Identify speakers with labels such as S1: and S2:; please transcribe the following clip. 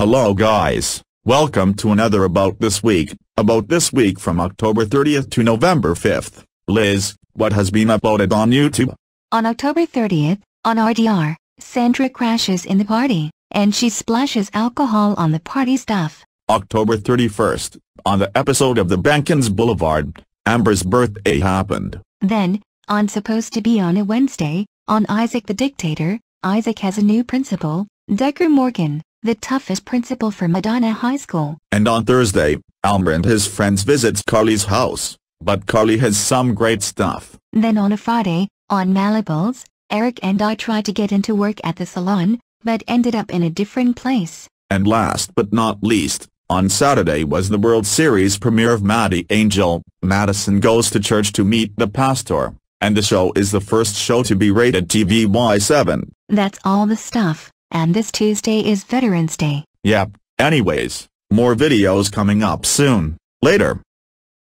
S1: Hello guys, welcome to another About This Week, About This Week from October 30th to November 5th. Liz, what has been uploaded on YouTube?
S2: On October 30th, on RDR, Sandra crashes in the party, and she splashes alcohol on the party stuff.
S1: October 31st, on the episode of the Bankins Boulevard, Amber's birthday happened.
S2: Then, on supposed to be on a Wednesday, on Isaac the Dictator, Isaac has a new principal, Decker Morgan the toughest principal for Madonna High School.
S1: And on Thursday, Almer and his friends visits Carly's house, but Carly has some great stuff.
S2: Then on a Friday, on Malibu's, Eric and I tried to get into work at the salon, but ended up in a different place.
S1: And last but not least, on Saturday was the World Series premiere of Maddie Angel, Madison Goes to Church to Meet the Pastor, and the show is the first show to be rated TVY7.
S2: That's all the stuff. And this Tuesday is Veterans Day.
S1: Yep, anyways, more videos coming up soon, later.